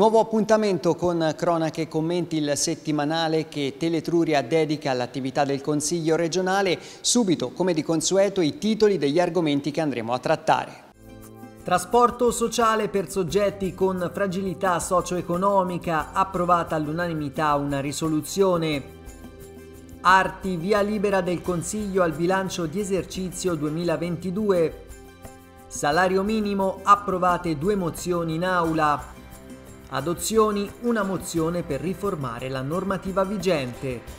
Nuovo appuntamento con Cronache e Commenti, il settimanale che Teletruria dedica all'attività del Consiglio regionale. Subito, come di consueto, i titoli degli argomenti che andremo a trattare. Trasporto sociale per soggetti con fragilità socio-economica, approvata all'unanimità una risoluzione. Arti, via libera del Consiglio al bilancio di esercizio 2022. Salario minimo, approvate due mozioni in aula adozioni una mozione per riformare la normativa vigente.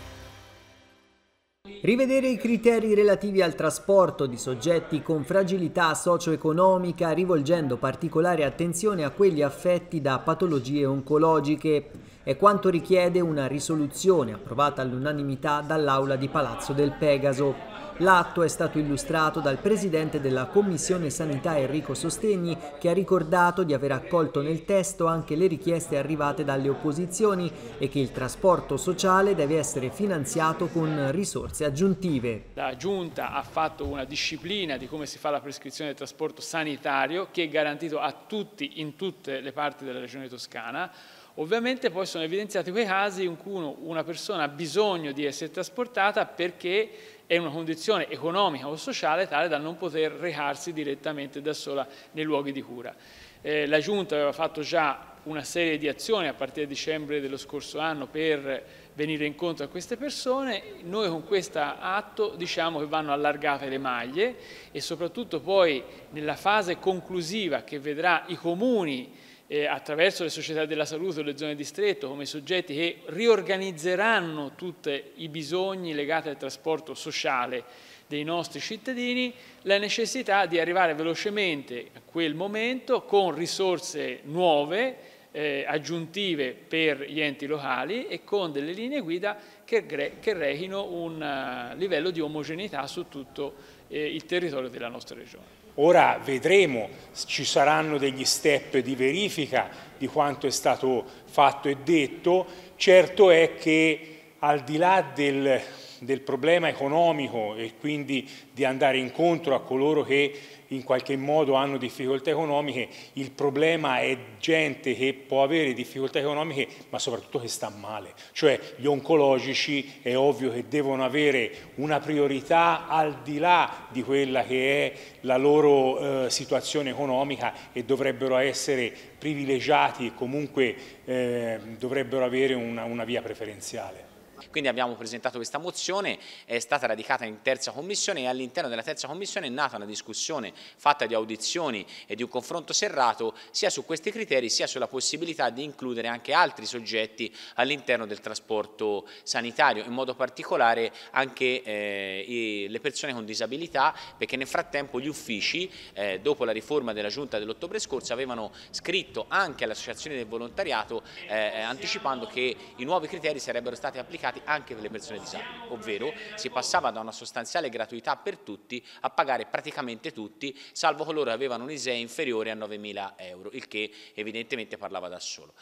Rivedere i criteri relativi al trasporto di soggetti con fragilità socio-economica rivolgendo particolare attenzione a quelli affetti da patologie oncologiche è quanto richiede una risoluzione approvata all'unanimità dall'Aula di Palazzo del Pegaso. L'atto è stato illustrato dal presidente della Commissione Sanità Enrico Sostegni che ha ricordato di aver accolto nel testo anche le richieste arrivate dalle opposizioni e che il trasporto sociale deve essere finanziato con risorse aggiuntive. La Giunta ha fatto una disciplina di come si fa la prescrizione del trasporto sanitario che è garantito a tutti in tutte le parti della regione toscana Ovviamente poi sono evidenziati quei casi in cui una persona ha bisogno di essere trasportata perché è una condizione economica o sociale tale da non poter recarsi direttamente da sola nei luoghi di cura. Eh, la Giunta aveva fatto già una serie di azioni a partire da dicembre dello scorso anno per venire incontro a queste persone, noi con questo atto diciamo che vanno allargate le maglie e soprattutto poi nella fase conclusiva che vedrà i comuni eh, attraverso le società della salute o le zone di come soggetti che riorganizzeranno tutti i bisogni legati al trasporto sociale dei nostri cittadini, la necessità di arrivare velocemente a quel momento con risorse nuove, eh, aggiuntive per gli enti locali e con delle linee guida che, che rechino un uh, livello di omogeneità su tutto eh, il territorio della nostra regione. Ora vedremo, ci saranno degli step di verifica di quanto è stato fatto e detto. Certo è che al di là del del problema economico e quindi di andare incontro a coloro che in qualche modo hanno difficoltà economiche, il problema è gente che può avere difficoltà economiche ma soprattutto che sta male, cioè gli oncologici è ovvio che devono avere una priorità al di là di quella che è la loro eh, situazione economica e dovrebbero essere privilegiati e comunque eh, dovrebbero avere una, una via preferenziale. Quindi abbiamo presentato questa mozione, è stata radicata in terza commissione e all'interno della terza commissione è nata una discussione fatta di audizioni e di un confronto serrato sia su questi criteri sia sulla possibilità di includere anche altri soggetti all'interno del trasporto sanitario, in modo particolare anche eh, le persone con disabilità perché nel frattempo gli uffici eh, dopo la riforma della giunta dell'ottobre scorso avevano scritto anche all'associazione del volontariato eh, eh anticipando che i nuovi criteri sarebbero stati applicati applicati anche per le persone disabili, ovvero si passava da una sostanziale gratuità per tutti a pagare praticamente tutti, salvo coloro che avevano un ISEE inferiore a 9.000 euro, il che evidentemente parlava da solo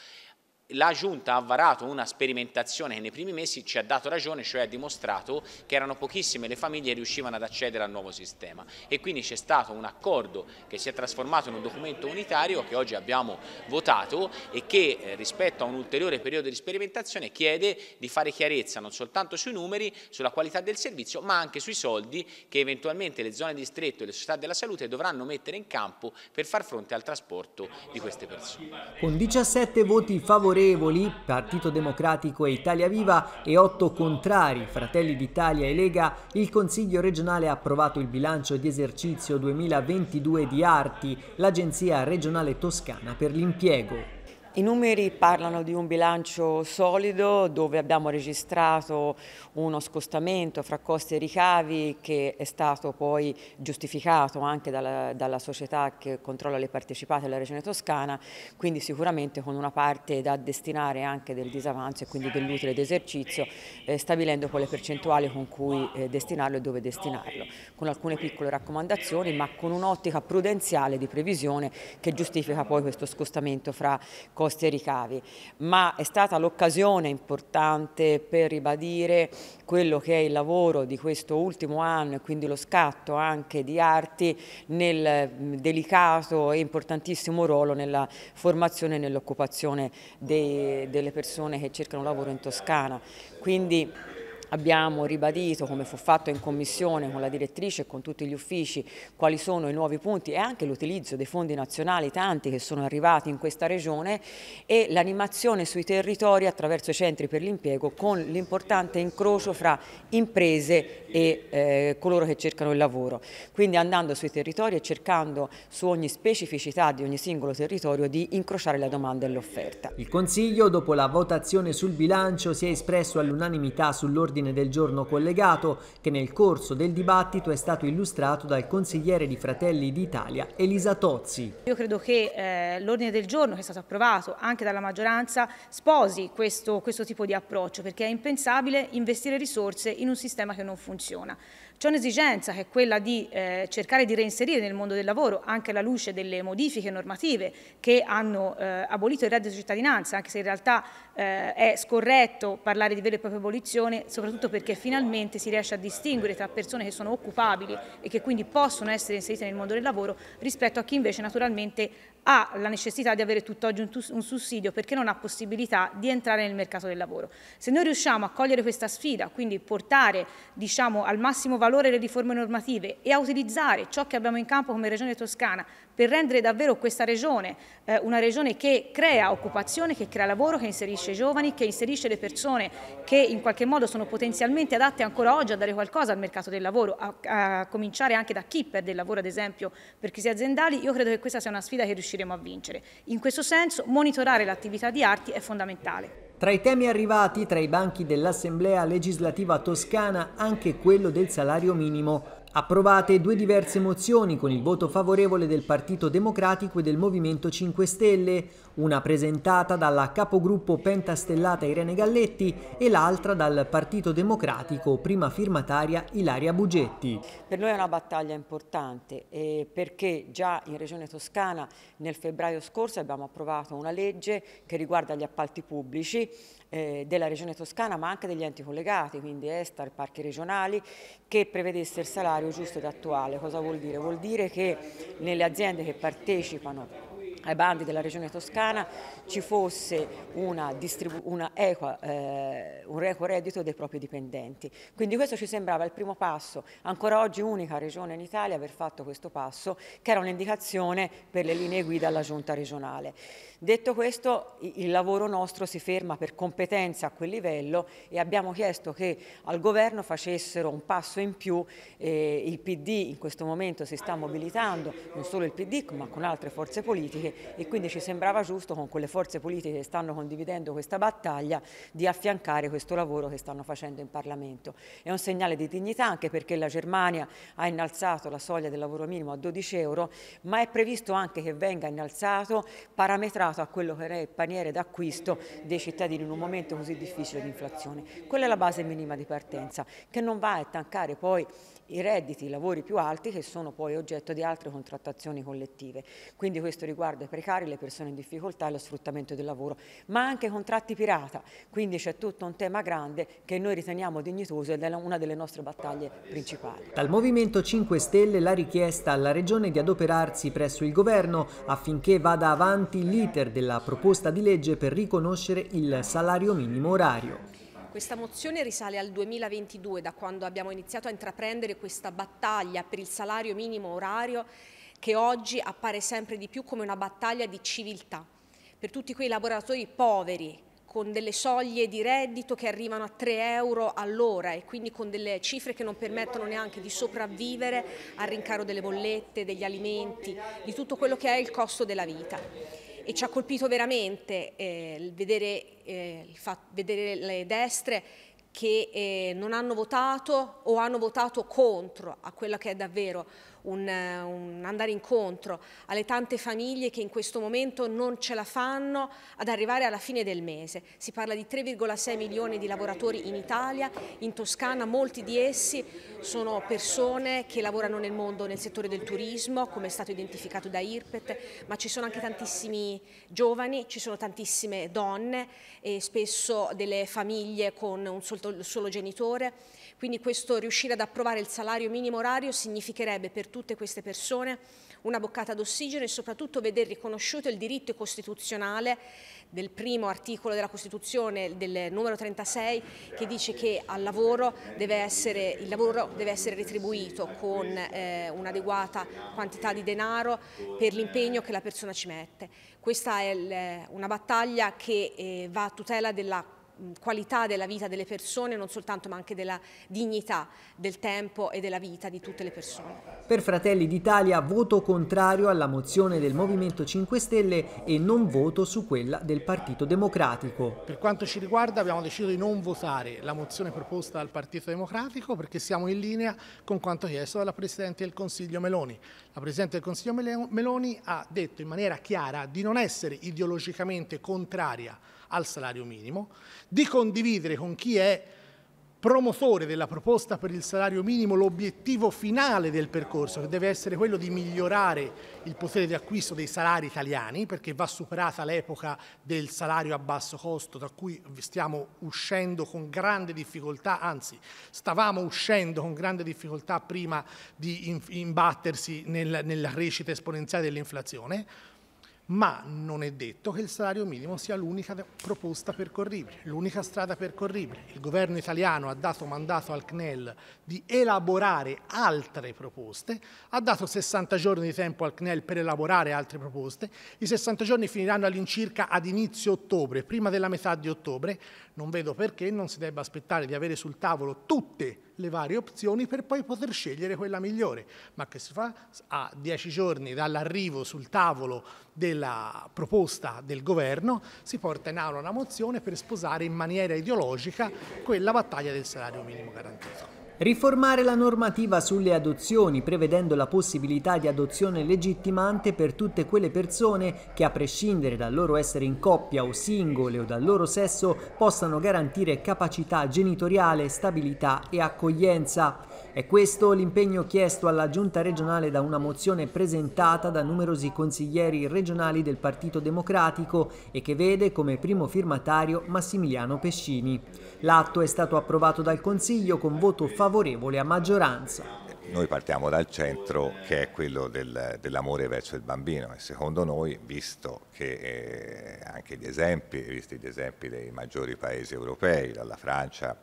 la Giunta ha varato una sperimentazione che nei primi mesi ci ha dato ragione, cioè ha dimostrato che erano pochissime le famiglie che riuscivano ad accedere al nuovo sistema e quindi c'è stato un accordo che si è trasformato in un documento unitario che oggi abbiamo votato e che eh, rispetto a un ulteriore periodo di sperimentazione chiede di fare chiarezza non soltanto sui numeri, sulla qualità del servizio ma anche sui soldi che eventualmente le zone di distretto e le società della salute dovranno mettere in campo per far fronte al trasporto di queste persone. Con 17 voti favorevoli favorevoli, Partito Democratico e Italia Viva, e 8 contrari, Fratelli d'Italia e Lega, il Consiglio regionale ha approvato il bilancio di esercizio 2022 di Arti, l'Agenzia regionale toscana per l'impiego. I numeri parlano di un bilancio solido dove abbiamo registrato uno scostamento fra costi e ricavi che è stato poi giustificato anche dalla, dalla società che controlla le partecipate della Regione Toscana, quindi sicuramente con una parte da destinare anche del disavanzo e quindi dell'utile d'esercizio, eh, stabilendo poi le percentuali con cui eh, destinarlo e dove destinarlo, con alcune piccole raccomandazioni ma con un'ottica prudenziale di previsione che giustifica poi questo scostamento fra costi costi e ricavi, ma è stata l'occasione importante per ribadire quello che è il lavoro di questo ultimo anno e quindi lo scatto anche di arti nel mm, delicato e importantissimo ruolo nella formazione e nell'occupazione delle persone che cercano lavoro in Toscana. Quindi Abbiamo ribadito, come fu fatto in commissione con la direttrice e con tutti gli uffici, quali sono i nuovi punti e anche l'utilizzo dei fondi nazionali, tanti che sono arrivati in questa regione, e l'animazione sui territori attraverso i centri per l'impiego con l'importante incrocio fra imprese e eh, coloro che cercano il lavoro. Quindi andando sui territori e cercando su ogni specificità di ogni singolo territorio di incrociare la domanda e l'offerta. Il Consiglio, dopo la votazione sul bilancio, si è espresso all'unanimità sull'ordine ordine del giorno collegato che nel corso del dibattito è stato illustrato dal consigliere di Fratelli d'Italia Elisa Tozzi. Io credo che eh, l'ordine del giorno che è stato approvato anche dalla maggioranza sposi questo, questo tipo di approccio perché è impensabile investire risorse in un sistema che non funziona. C'è un'esigenza che è quella di eh, cercare di reinserire nel mondo del lavoro anche alla luce delle modifiche normative che hanno eh, abolito il reddito di cittadinanza, anche se in realtà eh, è scorretto parlare di vera e propria abolizione, soprattutto soprattutto perché finalmente si riesce a distinguere tra persone che sono occupabili e che quindi possono essere inserite nel mondo del lavoro rispetto a chi invece naturalmente ha la necessità di avere tutt'oggi un, un, sussidio perché non ha possibilità di entrare nel mercato del lavoro. Se noi riusciamo a cogliere questa sfida, quindi portare diciamo, al massimo valore le riforme normative e a utilizzare ciò che abbiamo in campo come Regione Toscana per rendere davvero questa regione eh, una regione che crea occupazione, che crea lavoro, che inserisce i giovani, che inserisce le persone che in qualche modo sono potenzialmente adatte ancora oggi a dare qualcosa al mercato del lavoro, a, a cominciare anche da chi perde il lavoro ad esempio per crisi aziendali, io credo che questa sia una sfida che riusciamo riusciremo a vincere. In questo senso monitorare l'attività di arti è fondamentale. Tra i temi arrivati tra i banchi dell'Assemblea legislativa toscana anche quello del salario minimo Approvate due diverse mozioni con il voto favorevole del Partito Democratico e del Movimento 5 Stelle, una presentata dalla capogruppo pentastellata Irene Galletti e l'altra dal Partito Democratico, prima firmataria Ilaria Bugetti. Per noi è una battaglia importante eh, perché già in Regione Toscana nel febbraio scorso abbiamo approvato una legge che riguarda gli appalti pubblici eh, della Regione Toscana ma anche degli enti collegati, quindi Estar, parchi regionali, che prevedesse il salario giusto ed attuale. Cosa vuol dire? Vuol dire che nelle aziende che partecipano ai bandi della Regione Toscana ci fosse una una equa, eh, un equo reddito dei propri dipendenti. Quindi questo ci sembrava il primo passo, ancora oggi unica Regione in Italia aver fatto questo passo, che era un'indicazione per le linee guida alla Giunta regionale. Detto questo, il lavoro nostro si ferma per competenza a quel livello e abbiamo chiesto che al Governo facessero un passo in più. Eh, il PD in questo momento si sta mobilitando, non solo il PD ma con altre forze politiche, e quindi ci sembrava giusto con quelle forze politiche che stanno condividendo questa battaglia di affiancare questo lavoro che stanno facendo in Parlamento. È un segnale di dignità anche perché la Germania ha innalzato la soglia del lavoro minimo a 12 euro, ma è previsto anche che venga innalzato parametrato a quello che è il paniere d'acquisto dei cittadini in un momento così difficile di inflazione. Quella è la base minima di partenza che non va a tancare poi i redditi, i lavori più alti che sono poi oggetto di altre contrattazioni collettive. Quindi questo riguarda i precari, le persone in difficoltà e lo sfruttamento del lavoro, ma anche contratti pirata, quindi c'è tutto un tema grande che noi riteniamo dignitoso ed è una delle nostre battaglie principali. Dal Movimento 5 Stelle la richiesta alla Regione di adoperarsi presso il Governo affinché vada avanti l'iter della proposta di legge per riconoscere il salario minimo orario. Questa mozione risale al 2022, da quando abbiamo iniziato a intraprendere questa battaglia per il salario minimo orario che oggi appare sempre di più come una battaglia di civiltà per tutti quei lavoratori poveri con delle soglie di reddito che arrivano a 3 euro all'ora e quindi con delle cifre che non permettono neanche di sopravvivere al rincaro delle bollette, degli alimenti, di tutto quello che è il costo della vita e ci ha colpito veramente eh, vedere, eh, vedere, le destre che eh, non hanno votato o hanno votato contro a quella che è davvero un, un andare incontro alle tante famiglie che in questo momento non ce la fanno ad arrivare alla fine del mese. Si parla di 3,6 milioni di lavoratori in Italia, in Toscana molti di essi sono persone che lavorano nel mondo, nel settore del turismo, come è stato identificato da IRPET, ma ci sono anche tantissimi giovani, ci sono tantissime donne e spesso delle famiglie con un solo, solo genitore quindi questo riuscire ad approvare il salario minimo orario significherebbe per tutte queste persone una boccata d'ossigeno e soprattutto veder riconosciuto il diritto costituzionale del primo articolo della Costituzione, del numero 36, che dice che lavoro essere, il lavoro deve essere retribuito con eh, un'adeguata quantità di denaro per l'impegno che la persona ci mette. Questa è il, una battaglia che eh, va a tutela della qualità della vita delle persone, non soltanto ma anche della dignità del tempo e della vita di tutte le persone. Per Fratelli d'Italia voto contrario alla mozione del Movimento 5 Stelle e non voto su quella del Partito Democratico. Per quanto ci riguarda abbiamo deciso di non votare la mozione proposta dal Partito Democratico perché siamo in linea con quanto chiesto dalla Presidente del Consiglio Meloni. La Presidente del Consiglio Meloni ha detto in maniera chiara di non essere ideologicamente contraria al salario minimo, di condividere con chi è promotore della proposta per il salario minimo l'obiettivo finale del percorso, che deve essere quello di migliorare il potere di acquisto dei salari italiani, perché va superata l'epoca del salario a basso costo, da cui stiamo uscendo con grande difficoltà, anzi stavamo uscendo con grande difficoltà prima di imbattersi nel, nella crescita esponenziale dell'inflazione ma non è detto che il salario minimo sia l'unica proposta percorribile, l'unica strada percorribile. Il governo italiano ha dato mandato al CNEL di elaborare altre proposte, ha dato 60 giorni di tempo al CNEL per elaborare altre proposte, i 60 giorni finiranno all'incirca ad inizio ottobre, prima della metà di ottobre, non vedo perché non si debba aspettare di avere sul tavolo tutte le le varie opzioni per poi poter scegliere quella migliore, ma che si fa a dieci giorni dall'arrivo sul tavolo della proposta del governo, si porta in aula una mozione per sposare in maniera ideologica quella battaglia del salario minimo garantito. Riformare la normativa sulle adozioni prevedendo la possibilità di adozione legittimante per tutte quelle persone che a prescindere dal loro essere in coppia o singole o dal loro sesso possano garantire capacità genitoriale, stabilità e accoglienza. È questo l'impegno chiesto alla Giunta regionale da una mozione presentata da numerosi consiglieri regionali del Partito Democratico e che vede come primo firmatario Massimiliano Pescini. L'atto è stato approvato dal Consiglio con voto favorevole favorevole a maggioranza. Noi partiamo dal centro che è quello del, dell'amore verso il bambino e secondo noi, visto che eh, anche gli esempi, visti gli esempi dei maggiori paesi europei, dalla Francia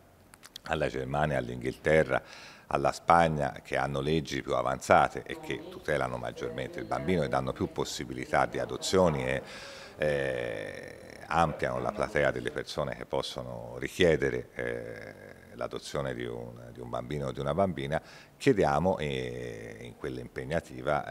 alla Germania, all'Inghilterra, alla Spagna che hanno leggi più avanzate e che tutelano maggiormente il bambino e danno più possibilità di adozioni e eh, ampliano la platea delle persone che possono richiedere eh, l'adozione di, di, un bambino o di una bambina, chiediamo eh, in quella impegnativa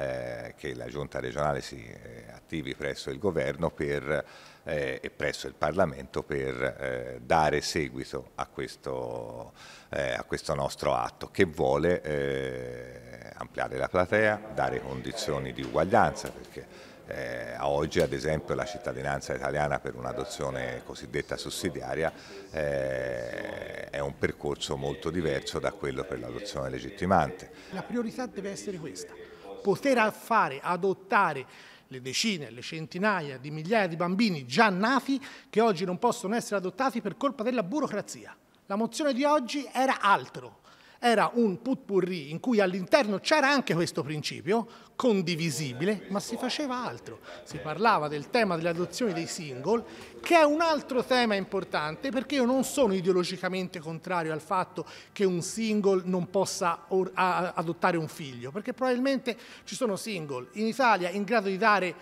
eh, che la giunta regionale si eh, attivi presso il governo per, eh, e presso il Parlamento per eh, dare seguito a questo, a questo, nostro atto che vuole ampliare la platea, dare condizioni di uguaglianza perché eh, a oggi ad esempio la cittadinanza italiana per un'adozione cosiddetta sussidiaria eh, è un percorso molto diverso da quello per l'adozione legittimante. La priorità deve essere questa, poter fare adottare le decine, le centinaia di migliaia di bambini già nati che oggi non possono essere adottati per colpa della burocrazia. La mozione di oggi era altro, era un putpurri in cui all'interno c'era anche questo principio, condivisibile, ma si faceva altro. Si parlava del tema delle adozioni dei single, che è un altro tema importante perché io non sono ideologicamente contrario al fatto che un single non possa adottare un figlio, perché probabilmente ci sono single in Italia in grado di dare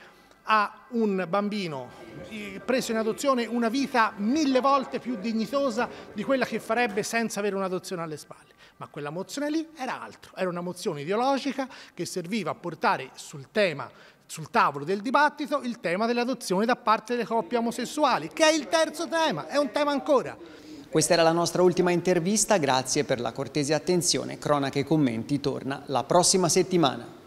a un bambino preso in adozione una vita mille volte più dignitosa di quella che farebbe senza avere un'adozione alle spalle. Ma quella mozione lì era altro, era una mozione ideologica che serviva a portare sul tema sul tavolo del dibattito il tema dell'adozione da parte delle coppie omosessuali, che è il terzo tema, è un tema ancora. Questa era la nostra ultima intervista, grazie per la cortese attenzione. Cronache e commenti torna la prossima settimana.